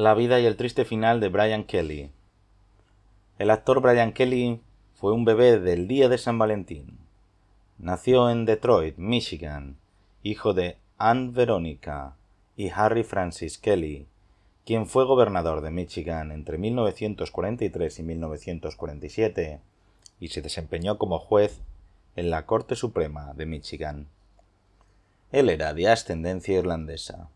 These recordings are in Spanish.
La vida y el triste final de Brian Kelly. El actor Brian Kelly fue un bebé del día de San Valentín. Nació en Detroit, Michigan, hijo de Ann Veronica y Harry Francis Kelly, quien fue gobernador de Michigan entre 1943 y 1947 y se desempeñó como juez en la Corte Suprema de Michigan. Él era de ascendencia irlandesa.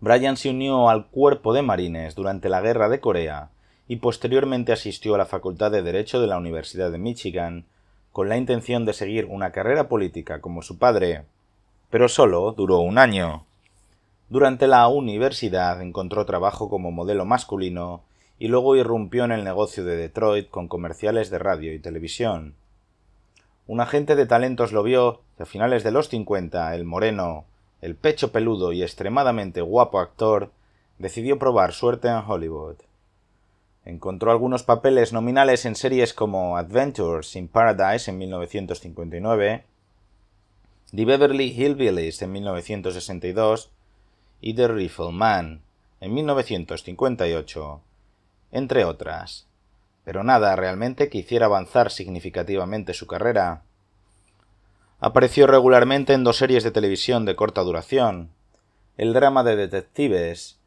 Bryan se unió al Cuerpo de Marines durante la Guerra de Corea y posteriormente asistió a la Facultad de Derecho de la Universidad de Michigan con la intención de seguir una carrera política como su padre, pero solo duró un año. Durante la universidad encontró trabajo como modelo masculino y luego irrumpió en el negocio de Detroit con comerciales de radio y televisión. Un agente de talentos lo vio a finales de los 50 el moreno el pecho peludo y extremadamente guapo actor, decidió probar suerte en Hollywood. Encontró algunos papeles nominales en series como Adventures in Paradise en 1959, The Beverly Hillbillies en 1962 y The Man en 1958, entre otras, pero nada realmente que hiciera avanzar significativamente su carrera. Apareció regularmente en dos series de televisión de corta duración, el drama de detectives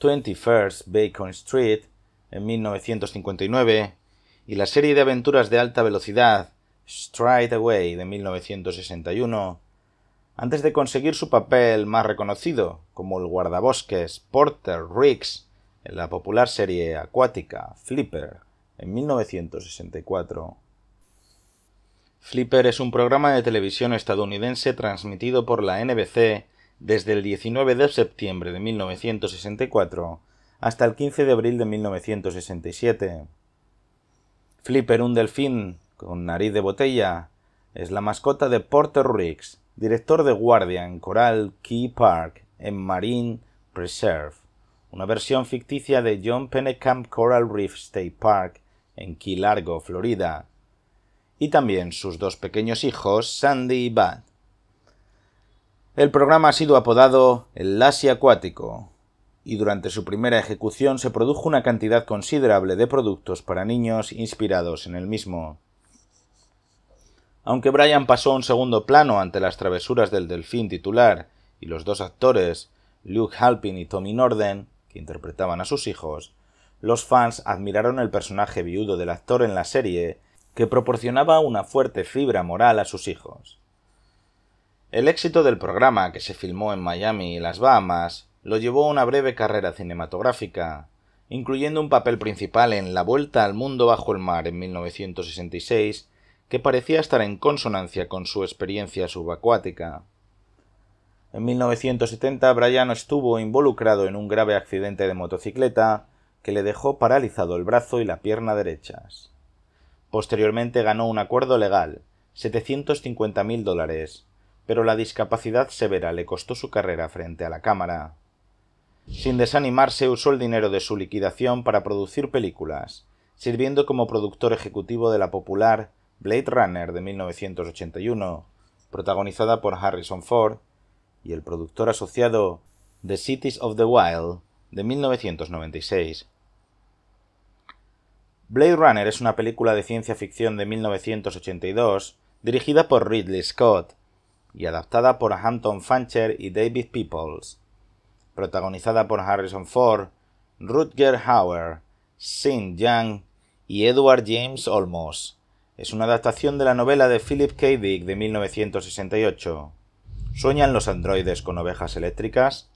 21st Bacon Street en 1959 y la serie de aventuras de alta velocidad Stride Away de 1961, antes de conseguir su papel más reconocido como el guardabosques Porter Riggs en la popular serie acuática Flipper en 1964. Flipper es un programa de televisión estadounidense transmitido por la NBC desde el 19 de septiembre de 1964 hasta el 15 de abril de 1967. Flipper, un delfín con nariz de botella, es la mascota de Porter Riggs, director de Guardian Coral Key Park en Marine Preserve, una versión ficticia de John Pennekamp Coral Reef State Park en Key Largo, Florida, y también sus dos pequeños hijos, Sandy y Bud. El programa ha sido apodado el Lassie Acuático, y durante su primera ejecución se produjo una cantidad considerable de productos para niños inspirados en el mismo. Aunque Brian pasó a un segundo plano ante las travesuras del delfín titular y los dos actores, Luke Halpin y Tommy Norden, que interpretaban a sus hijos, los fans admiraron el personaje viudo del actor en la serie que proporcionaba una fuerte fibra moral a sus hijos. El éxito del programa, que se filmó en Miami y las Bahamas, lo llevó a una breve carrera cinematográfica, incluyendo un papel principal en La Vuelta al Mundo bajo el mar en 1966, que parecía estar en consonancia con su experiencia subacuática. En 1970 Brian estuvo involucrado en un grave accidente de motocicleta que le dejó paralizado el brazo y la pierna derechas. Posteriormente ganó un acuerdo legal, 750.000 dólares, pero la discapacidad severa le costó su carrera frente a la cámara. Sin desanimarse, usó el dinero de su liquidación para producir películas, sirviendo como productor ejecutivo de la popular Blade Runner de 1981, protagonizada por Harrison Ford, y el productor asociado The Cities of the Wild de 1996. Blade Runner es una película de ciencia ficción de 1982 dirigida por Ridley Scott y adaptada por Hampton Fancher y David Peoples, protagonizada por Harrison Ford, Rutger Hauer, Sin Young y Edward James Olmos. Es una adaptación de la novela de Philip K. Dick de 1968. ¿Sueñan los androides con ovejas eléctricas?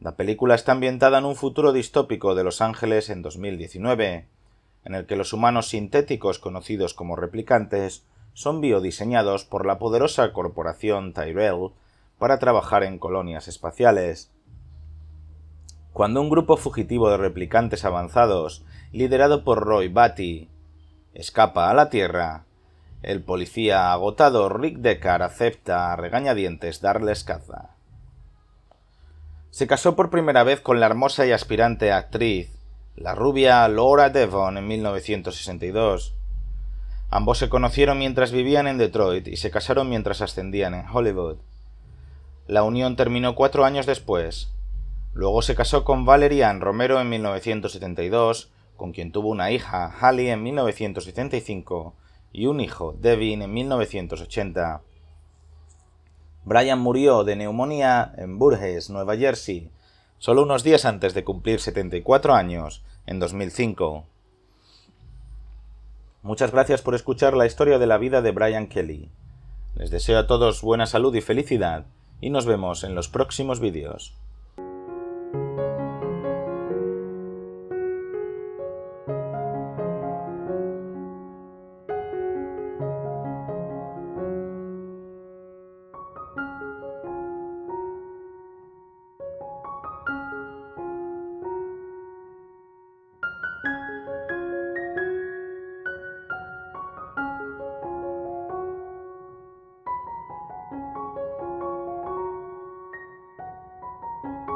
La película está ambientada en un futuro distópico de Los Ángeles en 2019 en el que los humanos sintéticos conocidos como replicantes son biodiseñados por la poderosa corporación Tyrell para trabajar en colonias espaciales. Cuando un grupo fugitivo de replicantes avanzados, liderado por Roy Batty, escapa a la Tierra, el policía agotado Rick Deckard acepta a regañadientes darles caza. Se casó por primera vez con la hermosa y aspirante actriz la rubia Laura Devon en 1962. Ambos se conocieron mientras vivían en Detroit y se casaron mientras ascendían en Hollywood. La unión terminó cuatro años después. Luego se casó con Valerie Ann Romero en 1972, con quien tuvo una hija, Hallie, en 1975 y un hijo, Devin, en 1980. Brian murió de neumonía en Burgess, Nueva Jersey, solo unos días antes de cumplir 74 años, en 2005. Muchas gracias por escuchar la historia de la vida de Brian Kelly. Les deseo a todos buena salud y felicidad, y nos vemos en los próximos vídeos. thank you